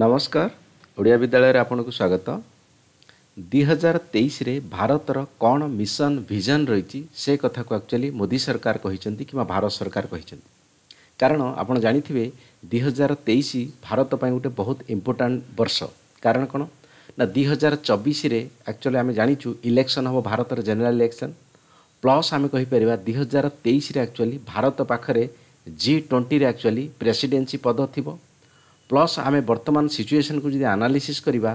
ନମସ୍କାର ଓଡ଼ିଆ ବିଦ୍ୟାଳୟରେ ଆପଣଙ୍କୁ ସ୍ୱାଗତ ଦୁଇ ହଜାର ତେଇଶରେ ଭାରତର କ'ଣ ମିଶନ ଭିଜନ ରହିଛି ସେ କଥାକୁ ଆକ୍ଚୁଆଲି ମୋଦି ସରକାର କହିଛନ୍ତି କିମ୍ବା ଭାରତ ସରକାର କହିଛନ୍ତି କାରଣ ଆପଣ ଜାଣିଥିବେ ଦୁଇ ହଜାର ତେଇଶ ଭାରତ ପାଇଁ ଗୋଟେ ବହୁତ ଇମ୍ପୋର୍ଟାଣ୍ଟ ବର୍ଷ କାରଣ କ'ଣ ନା ଦୁଇ ହଜାର ଚବିଶରେ ଆକ୍ଚୁଆଲି ଆମେ ଜାଣିଛୁ ଇଲେକ୍ସନ୍ ହେବ ଭାରତର ଜେନେରାଲ ଇଲେକ୍ସନ୍ ପ୍ଲସ୍ ଆମେ କହିପାରିବା ଦୁଇ ହଜାର ତେଇଶରେ ଆକ୍ଚୁଆଲି ଭାରତ ପାଖରେ ଜି ଟ୍ୱେଣ୍ଟିରେ ଆକ୍ଚୁଆଲି ପ୍ରେସିଡ଼େନ୍ସି ପଦ ଥିବ ପ୍ଲସ୍ ଆମେ ବର୍ତ୍ତମାନ ସିଚୁଏସନ୍କୁ ଯଦି ଆନାଲିସିସ୍ କରିବା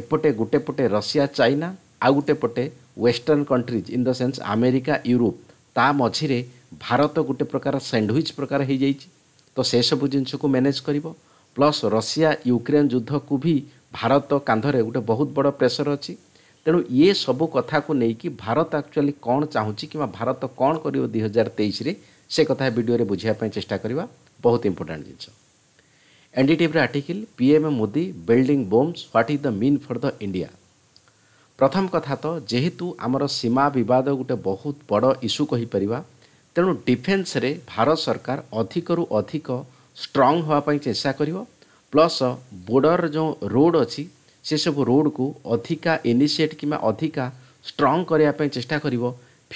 ଏପଟେ ଗୋଟେ ପଟେ ରଷିଆ ଚାଇନା ଆଉ ଗୋଟେ ପଟେ western countries in the sense America Europe ତା ମଝିରେ ଭାରତ ଗୋଟେ ପ୍ରକାର ସ୍ୟାଣ୍ଡୱିଚ୍ ପ୍ରକାର ହୋଇଯାଇଛି ତ ସେସବୁ ଜିନିଷକୁ ମ୍ୟାନେଜ୍ କରିବ ପ୍ଲସ୍ ରଷିଆ ୟୁକ୍ରେନ୍ ଯୁଦ୍ଧକୁ ବି ଭାରତ କାନ୍ଧରେ ଗୋଟେ ବହୁତ ବଡ଼ ପ୍ରେସର ଅଛି ତେଣୁ ଇଏ ସବୁ କଥାକୁ ନେଇକି ଭାରତ ଆକ୍ଚୁଆଲି କ'ଣ ଚାହୁଁଛି କିମ୍ବା ଭାରତ କ'ଣ କରିବ ଦୁଇ ହଜାର ତେଇଶରେ ସେ କଥା ଭିଡ଼ିଓରେ ବୁଝିବା ପାଇଁ ଚେଷ୍ଟା କରିବା ବହୁତ ଇମ୍ପୋର୍ଟାଣ୍ଟ ଜିନିଷ ଏନ୍ଡିଟିଭିର article PM Modi building bombs what is the mean for the India ପ୍ରଥମ କଥା ତ ଯେହେତୁ ଆମର ସୀମା ବିବାଦ ଗୋଟେ ବହୁତ ବଡ଼ ଇସ୍ୟୁ କହିପାରିବା ତେଣୁ ଡିଫେନ୍ସରେ ଭାରତ ସରକାର ଅଧିକରୁ ଅଧିକ ଷ୍ଟ୍ରଙ୍ଗ ହେବା ପାଇଁ ଚେଷ୍ଟା କରିବ ପ୍ଲସ୍ ବୋର୍ଡ଼ର ଯେଉଁ ରୋଡ଼ ଅଛି ସେସବୁ ରୋଡ଼କୁ ଅଧିକା ଇନିସିଏଟ୍ କିମ୍ବା ଅଧିକା ଷ୍ଟ୍ରଙ୍ଗ କରିବା ପାଇଁ ଚେଷ୍ଟା କରିବ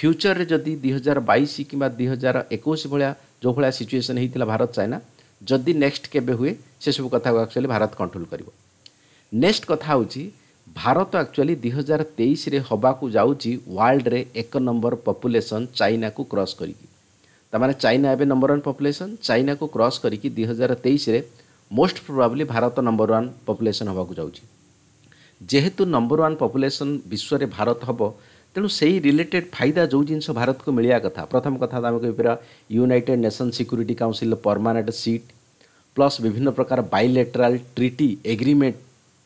ଫ୍ୟୁଚରରେ ଯଦି ଦୁଇ ହଜାର ବାଇଶ କିମ୍ବା ଦୁଇ ହଜାର ଏକୋଇଶ ଭଳିଆ ଯେଉଁ ଭଳିଆ ସିଚୁଏସନ୍ ହେଇଥିଲା ଭାରତ ଚାଇନା ଯଦି ନେକ୍ସଟ କେବେ ହୁଏ ସେସବୁ କଥାକୁ ଆକ୍ଚୁଆଲି ଭାରତ କଣ୍ଟ୍ରୋଲ କରିବ ନେକ୍ସଟ କଥା ହେଉଛି ଭାରତ ଆକ୍ଚୁଆଲି ଦୁଇ ହଜାର ତେଇଶରେ ହେବାକୁ ଯାଉଛି ୱାର୍ଲଡ଼ରେ ଏକ ନମ୍ବର ପପୁଲେସନ୍ ଚାଇନାକୁ କ୍ରସ୍ କରିକି ତା'ମାନେ ଚାଇନା ଏବେ ନମ୍ବର ୱାନ୍ ପପୁଲେସନ୍ ଚାଇନାକୁ କ୍ରସ୍ କରିକି ଦୁଇ ହଜାର ତେଇଶରେ most probably Bharat number one population ହେବାକୁ ଯାଉଛି ଯେହେତୁ ନମ୍ବର ୱାନ୍ ପପୁଲେସନ୍ ବିଶ୍ୱରେ ଭାରତ ହେବ ତେଣୁ ସେଇ ରିଲେଟେଡ଼୍ ଫାଇଦା ଯେଉଁ ଜିନିଷ ଭାରତକୁ ମିଳିବା କଥା ପ୍ରଥମ କଥା ଆମେ କହିପାରିବା ୟୁନାଇଟେଡ଼୍ ନେସନ୍ ସିକ୍ୟୁରିଟି କାଉନସିଲ୍ର ପରମାନେଣ୍ଟ ସିଟ୍ ପ୍ଲସ୍ ବିଭିନ୍ନ ପ୍ରକାର ବାଇଲେଟରାଲ୍ ଟ୍ରିଟି ଏଗ୍ରିମେଣ୍ଟ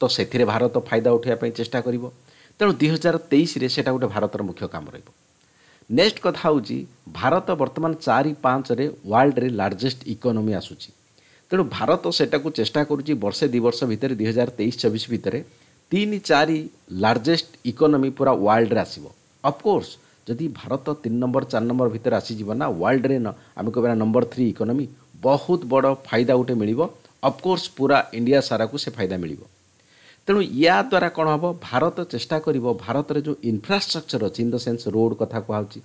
ତ ସେଥିରେ ଭାରତ ଫାଇଦା ଉଠାଇବା ପାଇଁ ଚେଷ୍ଟା କରିବ ତେଣୁ ଦୁଇ ହଜାର ତେଇଶରେ ସେଇଟା ଗୋଟେ ଭାରତର ମୁଖ୍ୟ କାମ ରହିବ ନେକ୍ସଟ କଥା ହେଉଛି ଭାରତ ବର୍ତ୍ତମାନ ଚାରି ପାଞ୍ଚରେ ୱାର୍ଲଡ଼ରେ ଲାର୍ଜେଷ୍ଟ ଇକୋନୋମି ଆସୁଛି ତେଣୁ ଭାରତ ସେଟାକୁ ଚେଷ୍ଟା କରୁଛି ବର୍ଷେ ଦୁଇ ବର୍ଷ ଭିତରେ ଦୁଇ ହଜାର ତେଇଶ ଚବିଶ ଭିତରେ ତିନି ଚାରି ଲାର୍ଜେଷ୍ଟ ଇକୋନୋମି ପୁରା ୱାର୍ଲଡ଼ରେ ଆସିବ ଅଫକୋର୍ସ ଯଦି ଭାରତ ତିନି ନମ୍ବର ଚାରି ନମ୍ବର ଭିତରେ ଆସିଯିବ ନା ୱାର୍ଲଡ଼ରେ ଆମେ କହିବା ନମ୍ବର ଥ୍ରୀ ଇକୋନୋମି ବହୁତ ବଡ଼ ଫାଇଦା ଗୋଟେ ମିଳିବ ଅଫକୋର୍ସ ପୁରା ଇଣ୍ଡିଆ ସାରାକୁ ସେ ଫାଇଦା ମିଳିବ ତେଣୁ ୟା ଦ୍ୱାରା କ'ଣ ହେବ ଭାରତ ଚେଷ୍ଟା କରିବ ଭାରତରେ ଯେଉଁ ଇନଫ୍ରାଷ୍ଟ୍ରକ୍ଚର ଅଛି ଇନ୍ ଦ ସେନ୍ସ ରୋଡ଼ କଥା କୁହାହେଉଛି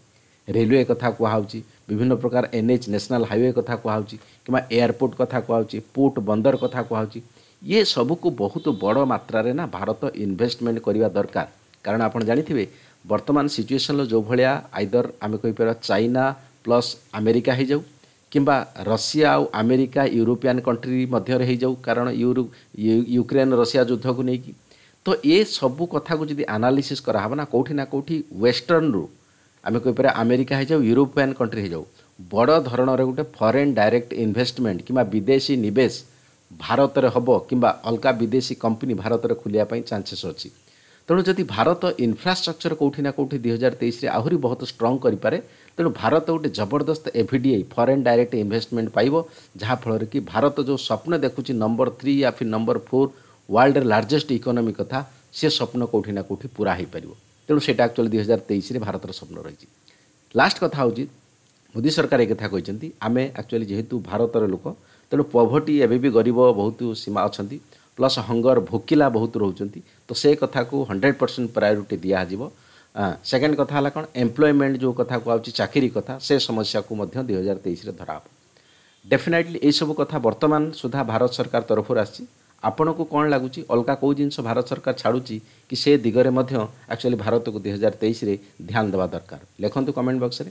ରେଲୱେ କଥା କୁହାହେଉଛି ବିଭିନ୍ନ ପ୍ରକାର ଏନ୍ ଏଚ୍ ନ୍ୟାସନାଲ୍ ହାଇୱେ କଥା କୁହାହେଉଛି କିମ୍ବା ଏୟାରପୋର୍ଟ କଥା କୁହାହେଉଛି ପୋର୍ଟ ବନ୍ଦର କଥା କୁହାହେଉଛି ଇଏ ସବୁକୁ ବହୁତ ବଡ଼ ମାତ୍ରାରେ ନା ଭାରତ ଇନଭେଷ୍ଟମେଣ୍ଟ କରିବା ଦରକାର କାରଣ ଆପଣ ଜାଣିଥିବେ ବର୍ତ୍ତମାନ ସିଚୁଏସନ୍ର ଯେଉଁଭଳିଆ ଭଳିଆ ଆଇଦର ଆମେ କହିପାରିବା ଚାଇନା ପ୍ଲସ୍ ଆମେରିକା ହେଇଯାଉ କିମ୍ବା ରଷିଆ ଆଉ ଆମେରିକା ୟୁରୋପିଆନ୍ କଣ୍ଟ୍ରି ମଧ୍ୟରେ ହେଇଯାଉ କାରଣ ୟୁରୋ ୟୁକ୍ରେନ୍ ରଷିଆ ଯୁଦ୍ଧକୁ ନେଇକି ତ ଏ ସବୁ କଥାକୁ ଯଦି ଆନାଲିସିସ୍ କରାହେବ ନା କେଉଁଠି ନା କେଉଁଠି ୱେଷ୍ଟର୍ଣ୍ଣରୁ ଆମେ କହିପାରିବା ଆମେରିକା ହେଇଯାଉ ୟୁରୋପିଆନ୍ କଣ୍ଟ୍ରି ହେଇଯାଉ ବଡ଼ ଧରଣର ଗୋଟେ ଫରେନ୍ ଡାଇରେକ୍ଟ ଇନଭେଷ୍ଟମେଣ୍ଟ କିମ୍ବା ବିଦେଶୀ ନିବେଶ ଭାରତରେ ହେବ କିମ୍ବା ଅଲଗା ବିଦେଶୀ କମ୍ପାନୀ ଭାରତରେ ଖୋଲିବା ପାଇଁ ଚାନ୍ସେସ୍ ଅଛି ତେଣୁ ଯଦି ଭାରତ ଇନଫ୍ରାଷ୍ଟ୍ରକ୍ଚର କେଉଁଠି ନା କେଉଁଠି ଦୁଇ ହଜାର ତେଇଶରେ ଆହୁରି ବହୁତ ଷ୍ଟ୍ରଙ୍ଗ୍ କରିପାରେ ତେଣୁ ଭାରତ ଗୋଟେ ଜବରଦସ୍ତ ଏଭିଡିଆଇ ଫରେନ୍ ଡାଇରେକ୍ଟ ଇନଭେଷ୍ଟମେଣ୍ଟ ପାଇବ ଯାହାଫଳରେ କି ଭାରତ ଯେଉଁ ସ୍ୱପ୍ନ ଦେଖୁଛି ନମ୍ବର ଥ୍ରୀ ୟା ଫିର୍ ନମ୍ବର ଫୋର୍ ୱାର୍ଲଡର ଲାର୍ଜେଷ୍ଟ ଇକୋନୋମି କଥା ସେ ସ୍ୱପ୍ନ କେଉଁଠି ନା କେଉଁଠି ପୁରା ହୋଇପାରିବ ତେଣୁ ସେଇଟା ଆକ୍ଚୁଆଲି ଦୁଇ ହଜାର ତେଇଶରେ ଭାରତର ସ୍ୱପ୍ନ ରହିଛି ଲାଷ୍ଟ କଥା ହେଉଛି ମୋଦି ସରକାର ଏକଥା କହିଛନ୍ତି ଆମେ ଆକ୍ଚୁଆଲି ଯେହେତୁ ଭାରତର ଲୋକ ତେଣୁ ପଭର୍ଟି ଏବେ ବି ଗରିବ ବହୁତ ସୀମା ଅଛନ୍ତି ପ୍ଲସ୍ ହଙ୍ଗର ଭୋକିଲା ବହୁତ ରହୁଛନ୍ତି ତ ସେ କଥାକୁ ହଣ୍ଡ୍ରେଡ଼ ପରସେଣ୍ଟ ପ୍ରାୟୋରିଟି ଦିଆଯିବ ସେକେଣ୍ଡ କଥା ହେଲା କ'ଣ ଏମ୍ପ୍ଲୟମେଣ୍ଟ ଯେଉଁ କଥା କୁହାହେଉଛି ଚାକିରି କଥା ସେ ସମସ୍ୟାକୁ ମଧ୍ୟ ଦୁଇ ହଜାର ତେଇଶରେ ଧରାହେବ ଡେଫିନେଟଲି ଏଇସବୁ କଥା ବର୍ତ୍ତମାନ ସୁଦ୍ଧା ଭାରତ ସରକାର ତରଫରୁ ଆସିଛି ଆପଣଙ୍କୁ କ'ଣ ଲାଗୁଛି ଅଲଗା କେଉଁ ଜିନିଷ ଭାରତ ସରକାର ଛାଡ଼ୁଛି କି ସେ ଦିଗରେ ମଧ୍ୟ ଆକ୍ଚୁଆଲି ଭାରତକୁ ଦୁଇ ହଜାର ତେଇଶରେ ଧ୍ୟାନ ଦେବା ଦରକାର ଲେଖନ୍ତୁ କମେଣ୍ଟ ବକ୍ସରେ